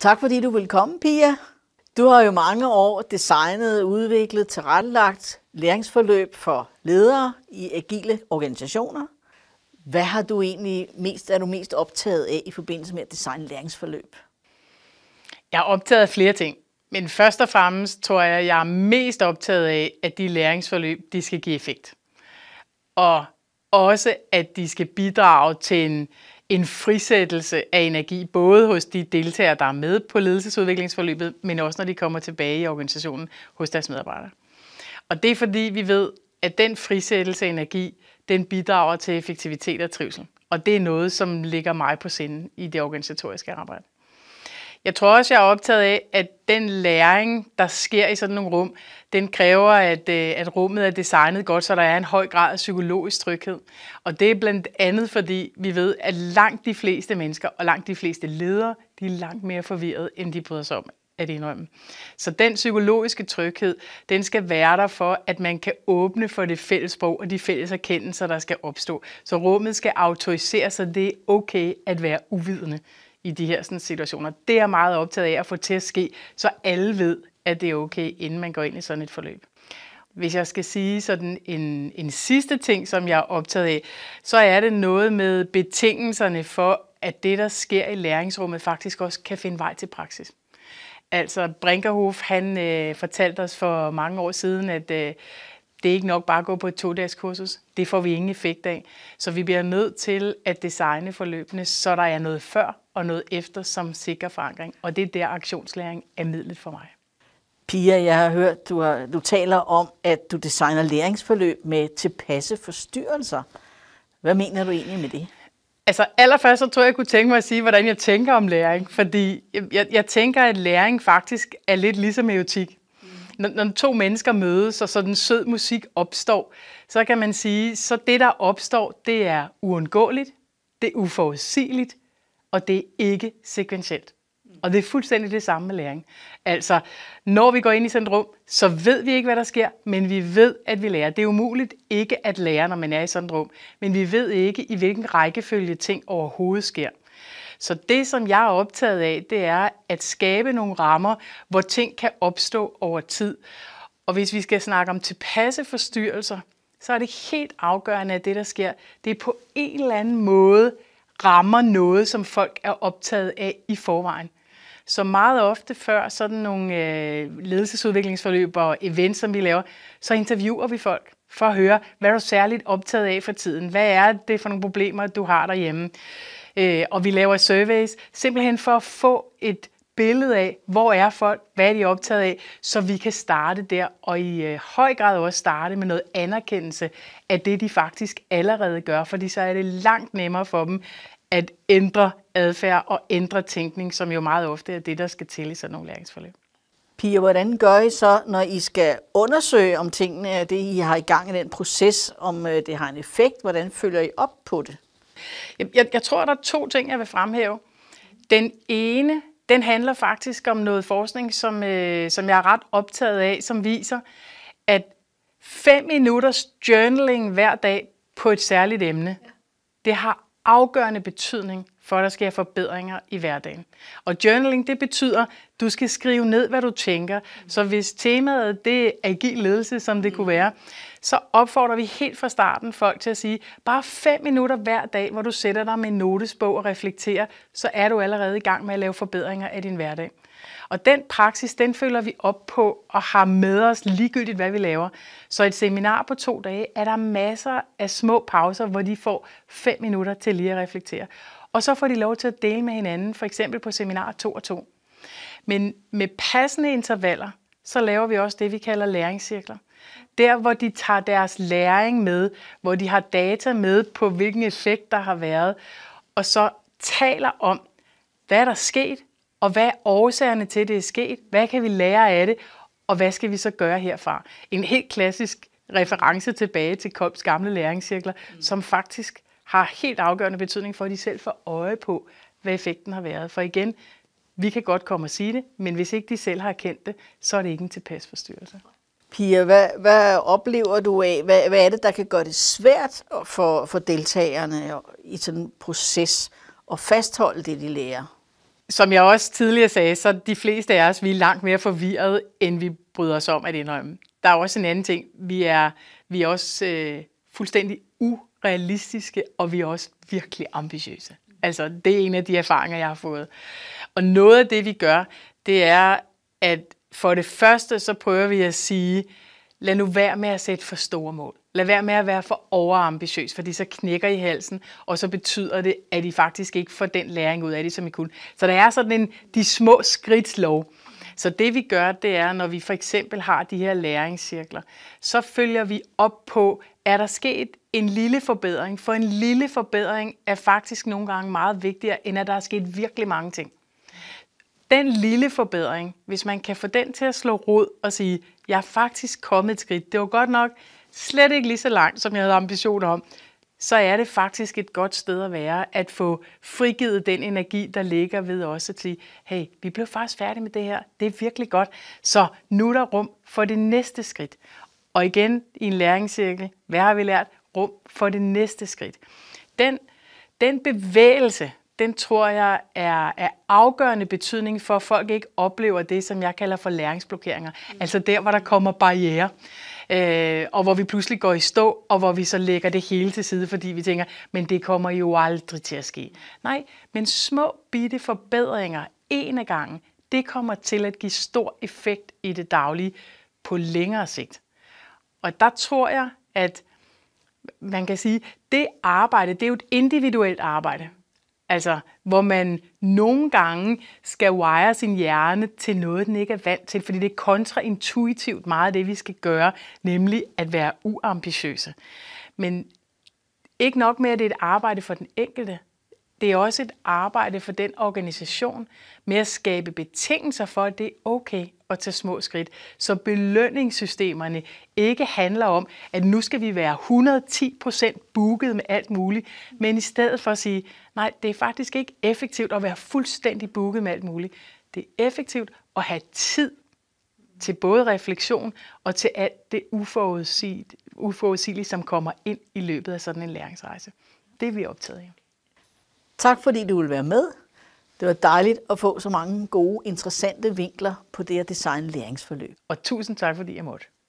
Tak fordi du vil komme, Pia. Du har jo mange år designet, udviklet, tilrettelagt læringsforløb for ledere i agile organisationer. Hvad har du egentlig mest, er du mest optaget af i forbindelse med at designe læringsforløb? Jeg er optaget af flere ting. Men først og fremmest tror jeg, at jeg er mest optaget af, at de læringsforløb de skal give effekt. Og også, at de skal bidrage til en, øh, en frisættelse af energi, både hos de deltagere, der er med på ledelsesudviklingsforløbet, men også når de kommer tilbage i organisationen hos deres medarbejdere. Og det er fordi, vi ved, at den frisættelse af energi, den bidrager til effektivitet og trivsel. Og det er noget, som ligger mig på sinde i det organisatoriske arbejde. Jeg tror også, jeg er optaget af, at den læring, der sker i sådan nogle rum, den kræver, at, øh, at rummet er designet godt, så der er en høj grad af psykologisk tryghed. Og det er blandt andet, fordi vi ved, at langt de fleste mennesker og langt de fleste ledere, de er langt mere forvirret, end de bryder sig om at indrømme. Så den psykologiske tryghed, den skal være der for, at man kan åbne for det fælles sprog og de fælles erkendelser, der skal opstå. Så rummet skal autorisere sig, det er okay at være uvidende i de her sådan, situationer. Det er jeg meget optaget af at få til at ske, så alle ved, at det er okay, inden man går ind i sådan et forløb. Hvis jeg skal sige sådan en, en sidste ting, som jeg er optaget af, så er det noget med betingelserne for, at det, der sker i læringsrummet, faktisk også kan finde vej til praksis. Altså Brinkerhof, han øh, fortalte os for mange år siden, at øh, det er ikke nok bare at gå på et to-dages kursus. Det får vi ingen effekt af. Så vi bliver nødt til at designe forløbene, så der er noget før og noget efter, som sikrer forankring. Og det er der aktionslæring er midlet for mig. Pia, jeg har hørt, du, har, du taler om, at du designer læringsforløb med tilpasse forstyrrelser. Hvad mener du egentlig med det? Altså allerførst så tror jeg, jeg kunne tænke mig at sige, hvordan jeg tænker om læring, fordi jeg, jeg tænker, at læring faktisk er lidt ligesom eotik når, når to mennesker mødes, og sådan sød musik opstår, så kan man sige, så det, der opstår, det er uundgåeligt, det er uforudsigeligt, og det er ikke sekventielt. Og det er fuldstændig det samme med læring. Altså, når vi går ind i sådan et rum, så ved vi ikke, hvad der sker, men vi ved, at vi lærer. Det er umuligt ikke at lære, når man er i sådan et rum, men vi ved ikke, i hvilken rækkefølge ting overhovedet sker. Så det, som jeg er optaget af, det er at skabe nogle rammer, hvor ting kan opstå over tid. Og hvis vi skal snakke om tilpasse forstyrrelser, så er det helt afgørende, at det, der sker, det er på en eller anden måde rammer noget, som folk er optaget af i forvejen. Så meget ofte før sådan nogle øh, ledelsesudviklingsforløb og events, som vi laver, så interviewer vi folk for at høre, hvad er du særligt optaget af for tiden? Hvad er det for nogle problemer, du har derhjemme? øh, og vi laver surveys, simpelthen for at få et billede af, hvor er folk, hvad er de optaget af, så vi kan starte der, og i øh, høj grad også starte med noget anerkendelse af det, de faktisk allerede gør, fordi så er det langt nemmere for dem at ændre adfærd og ændre tænkning, som jo meget ofte er det, der skal til i sådan nogle læringsforløb. Pia, hvordan gør I så, når I skal undersøge om tingene, det I har i gang i den proces, om øh, det har en effekt, hvordan følger I op på det? Jeg, jeg, jeg tror, der er to ting, jeg vil fremhæve. Den ene, den handler faktisk om noget forskning, som, øh, som jeg er ret optaget af, som viser, at fem minutters journaling hver dag på et særligt emne, ja. det har afgørende betydning for at der sker forbedringer i hverdagen. Og journaling, det betyder, du skal skrive ned, hvad du tænker. Så hvis temaet det er agil ledelse, som det kunne mm. være, så opfordrer vi helt fra starten folk til at sige, bare fem minutter hver dag, hvor du sætter dig med en notesbog og reflekterer, så er du allerede i gang med at lave forbedringer af din hverdag. Og den praksis, den følger vi op på og har med os ligegyldigt, hvad vi laver. Så et seminar på to dage er der masser af små pauser, hvor de får fem minutter til lige at reflektere. Og så får de lov til at dele med hinanden, for eksempel på seminar 2 og 2. Men med passende intervaller, så laver vi også det, vi kalder læringscirkler. Der, hvor de tager deres læring med, hvor de har data med på, hvilken effekt der har været, og så taler om, hvad der er sket, og hvad er årsagerne til, det er sket, hvad kan vi lære af det, og hvad skal vi så gøre herfra? En helt klassisk reference tilbage til Kolbs gamle læringscirkler, mm. som faktisk har helt afgørende betydning for, at de selv får øje på, hvad effekten har været. For igen, vi kan godt komme og sige det, men hvis ikke de selv har erkendt det, så er det ikke en tilpas forstyrrelse. Pia, hvad, hvad oplever du af? Hvad, hvad er det, der kan gøre det svært for, for deltagerne i sådan en proces at fastholde det, de lærer? Som jeg også tidligere sagde, så de fleste af os, vi er langt mere forvirret, end vi bryder os om at indrømme. Der er også en anden ting. Vi er, vi er også øh, fuldstændig u realistiske, og vi er også virkelig ambitiøse. Altså, det er en af de erfaringer, jeg har fået. Og noget af det, vi gør, det er, at for det første, så prøver vi at sige, lad nu være med at sætte for store mål. Lad være med at være for overambitiøs, fordi så knækker I halsen, og så betyder det, at I faktisk ikke får den læring ud af det, som I kunne. Så der er sådan en de små skridts lov. Så det vi gør, det er, når vi for eksempel har de her læringscirkler, så følger vi op på, er der sket en lille forbedring, for en lille forbedring er faktisk nogle gange meget vigtigere, end at der er sket virkelig mange ting. Den lille forbedring, hvis man kan få den til at slå rod og sige, jeg er faktisk kommet et skridt, det var godt nok slet ikke lige så langt, som jeg havde ambitioner om, så er det faktisk et godt sted at være, at få frigivet den energi, der ligger ved også at sige, hey, vi blev faktisk færdige med det her, det er virkelig godt, så nu er der rum for det næste skridt. Og igen i en læringscirkel, hvad har vi lært? Rum for det næste skridt. Den, den bevægelse, den tror jeg er er afgørende betydning for, at folk ikke oplever det, som jeg kalder for læringsblokeringer. Altså der, hvor der kommer barriere, øh, og hvor vi pludselig går i stå, og hvor vi så lægger det hele til side, fordi vi tænker, men det kommer jo aldrig til at ske. Nej, men små bitte forbedringer en af gangen, det kommer til at give stor effekt i det daglige på længere sigt. Og der tror jeg, at man kan sige, det arbejde, det er jo et individuelt arbejde. Altså, hvor man nogle gange skal wire sin hjerne til noget, den ikke er vant til, fordi det er kontraintuitivt meget af det, vi skal gøre, nemlig at være uambitiøse. Men ikke nok med, at det er et arbejde for den enkelte, det er også et arbejde for den organisation med at skabe betingelser for, at det er okay at tage små skridt. Så belønningssystemerne ikke handler om, at nu skal vi være 110 procent booket med alt muligt, men i stedet for at sige, nej, det er faktisk ikke effektivt at være fuldstændig booket med alt muligt. Det er effektivt at have tid til både refleksion og til alt det uforudsigelige, uforudsigelige som kommer ind i løbet af sådan en læringsrejse. Det er vi optaget af. Tak fordi du ville være med. Det var dejligt at få så mange gode, interessante vinkler på det her design-læringsforløb. Og tusind tak fordi jeg måtte.